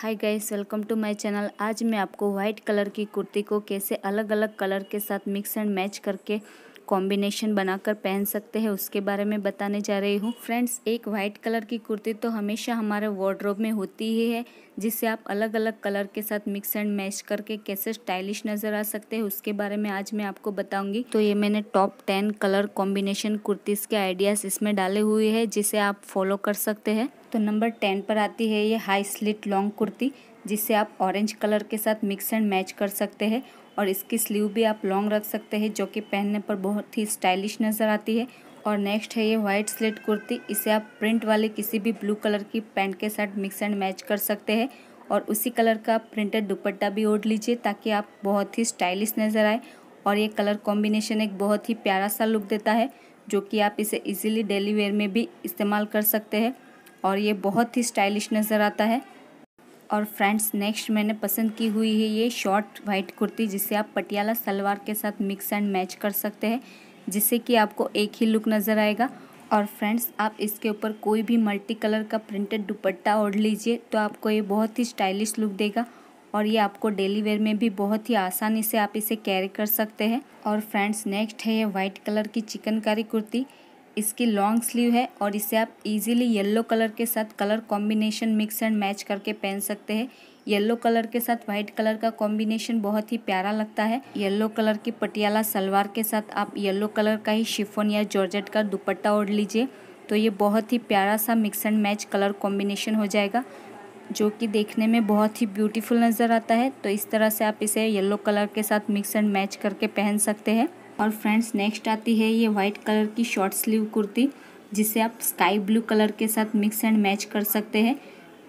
hi guys welcome to my channel आज मैं आपको व्हाइट कलर की कुर्ती को कैसे अलग अलग कलर के साथ मिक्स एंड मैच करके कॉम्बिनेशन बनाकर पहन सकते हैं उसके बारे में बताने जा रही हूँ फ्रेंड्स एक वाइट कलर की कुर्ती तो हमेशा हमारे वार्ड्रोब में होती ही है जिसे आप अलग अलग कलर के साथ मिक्स एंड मैच करके कैसे स्टाइलिश नज़र आ सकते हैं उसके बारे में आज मैं आपको बताऊंगी तो ये मैंने top ten colour combination kurtis के आइडियाज़ इसमें डाले हुए हैं जिसे आप फॉलो कर सकते हैं तो नंबर टेन पर आती है ये हाई स्लिट लॉन्ग कुर्ती जिसे आप ऑरेंज कलर के साथ मिक्स एंड मैच कर सकते हैं और इसकी स्लीव भी आप लॉन्ग रख सकते हैं जो कि पहनने पर बहुत ही स्टाइलिश नज़र आती है और नेक्स्ट है ये वाइट स्लिट कुर्ती इसे आप प्रिंट वाले किसी भी ब्लू कलर की पैंट के साथ मिक्स एंड मैच कर सकते हैं और उसी कलर का प्रिंटेड दुपट्टा भी ओढ़ लीजिए ताकि आप बहुत ही स्टाइलिश नज़र आए और ये कलर कॉम्बिनेशन एक बहुत ही प्यारा सा लुक देता है जो कि आप इसे इजीली डेली वेयर में भी इस्तेमाल कर सकते हैं और ये बहुत ही स्टाइलिश नज़र आता है और फ्रेंड्स नेक्स्ट मैंने पसंद की हुई है ये शॉर्ट वाइट कुर्ती जिसे आप पटियाला सलवार के साथ मिक्स एंड मैच कर सकते हैं जिससे कि आपको एक ही लुक नज़र आएगा और फ्रेंड्स आप इसके ऊपर कोई भी मल्टी कलर का प्रिंटेड दुपट्टा ओढ़ लीजिए तो आपको ये बहुत ही स्टाइलिश लुक देगा और ये आपको डेली वेयर में भी बहुत ही आसानी से आप इसे कैरी कर सकते हैं और फ्रेंड्स नेक्स्ट है ये वाइट कलर की चिकनकारी कुर्ती इसकी लॉन्ग स्लीव है और इसे आप इजीली येलो कलर के साथ colour combination mix and match करके पहन सकते हैं येलो कलर के साथ व्हाइट कलर का कॉम्बिनेशन बहुत ही प्यारा लगता है येलो कलर की पटियाला सलवार के साथ आप येलो कलर का ही शिफोन या जॉर्जेट का दुपट्टा ओढ़ लीजिए तो ये बहुत ही प्यारा सा mix and match colour combination हो जाएगा जो कि देखने में बहुत ही ब्यूटीफुल नज़र आता है तो इस तरह से आप इसे येलो कलर के साथ मिक्स एंड मैच करके पहन सकते हैं और फ्रेंड्स नेक्स्ट आती है ये वाइट कलर की शॉर्ट स्लीव कुर्ती जिसे आप स्काई ब्लू कलर के साथ मिक्स एंड मैच कर सकते हैं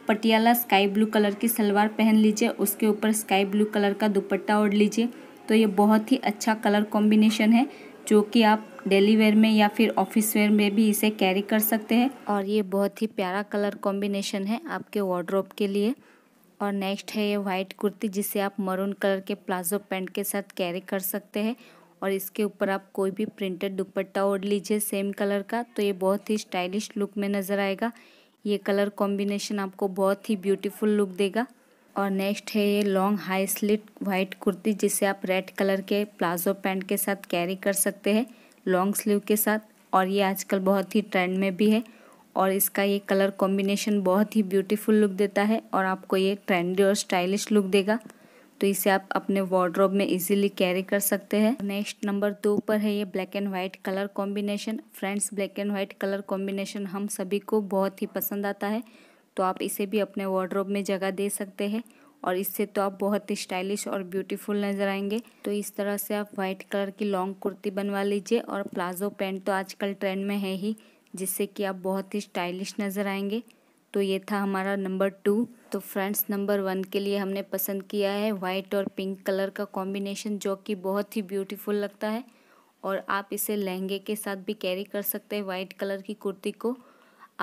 पटियाला स्काई ब्लू कलर की सलवार पहन लीजिए उसके ऊपर स्काई ब्लू कलर का दुपट्टा ओढ़ लीजिए तो ये बहुत ही अच्छा कलर कॉम्बिनेशन है जो कि आप डेली वेयर में या फिर ऑफिस वेयर में भी इसे कैरी कर सकते हैं और ये बहुत ही प्यारा कलर कॉम्बिनेशन है आपके वार्ड्रोब के लिए और नेक्स्ट है ये वाइट कुर्ती जिसे आप मरून कलर के प्लाजो पैंट के साथ कैरी कर सकते हैं और इसके ऊपर आप कोई भी प्रिंटेड दुपट्टा ओढ़ लीजिए सेम कलर का तो ये बहुत ही स्टाइलिश लुक में नज़र आएगा ये कलर कॉम्बिनेशन आपको बहुत ही ब्यूटीफुल लुक देगा और नेक्स्ट है ये long high slit white kurti जिसे आप रेड कलर के प्लाजो पैंट के साथ कैरी कर सकते हैं लॉन्ग स्लीव के साथ और ये आजकल बहुत ही ट्रेंड में भी है और इसका ये कलर कॉम्बिनेशन बहुत ही ब्यूटीफुल लुक देता है और आपको ये ट्रेंडी और स्टाइलिश लुक देगा तो इसे आप अपने वार्ड्रॉब में इजीली कैरी कर सकते हैं नेक्स्ट नंबर दो पर है ये black and white colour combination friends black and white colour combination हम सभी को बहुत ही पसंद आता है तो आप इसे भी अपने वार्ड्रोब में जगह दे सकते हैं और इससे तो आप बहुत ही स्टाइलिश और ब्यूटीफुल नज़र आएंगे तो इस तरह से आप वाइट कलर की लॉन्ग कुर्ती बनवा लीजिए और प्लाजो पैंट तो आजकल ट्रेंड में है ही जिससे कि आप बहुत ही स्टाइलिश नज़र आएंगे तो ये था हमारा नंबर टू तो फ्रेंड्स नंबर वन के लिए हमने पसंद किया है वाइट और पिंक कलर का कॉम्बिनेशन जो कि बहुत ही ब्यूटीफुल लगता है और आप इसे लहंगे के साथ भी कैरी कर सकते हैं वाइट कलर की कुर्ती को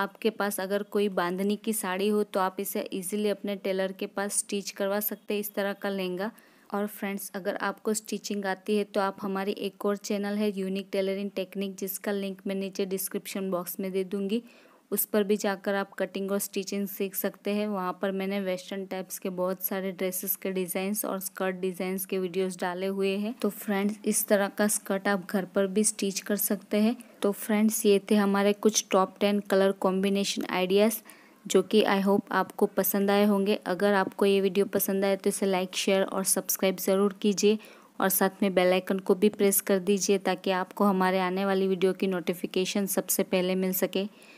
आपके पास अगर कोई बांधनी की साड़ी हो तो आप इसे इजीली अपने टेलर के पास स्टिच करवा सकते हैं इस तरह का लहंगा और फ्रेंड्स अगर आपको स्टिचिंग आती है तो आप हमारी एक और चैनल है यूनिक टेलरिंग टेक्निक जिसका लिंक मैं नीचे डिस्क्रिप्शन बॉक्स में दे दूँगी उस पर भी जाकर आप कटिंग और स्टिचिंग सीख सकते हैं वहाँ पर मैंने वेस्टर्न टाइप्स के बहुत सारे ड्रेसेस के डिज़ाइंस और स्कर्ट डिज़ाइंस के वीडियोस डाले हुए हैं तो फ्रेंड्स इस तरह का स्कर्ट आप घर पर भी स्टिच कर सकते हैं तो फ्रेंड्स ये थे हमारे कुछ top ten colour combination ideas जो कि आई होप आपको पसंद आए होंगे अगर आपको ये वीडियो पसंद आए तो इसे लाइक शेयर और सब्सक्राइब ज़रूर कीजिए और साथ में बेल आइकन को भी प्रेस कर दीजिए ताकि आपको हमारे आने वाली वीडियो की नोटिफिकेशन सबसे पहले मिल सके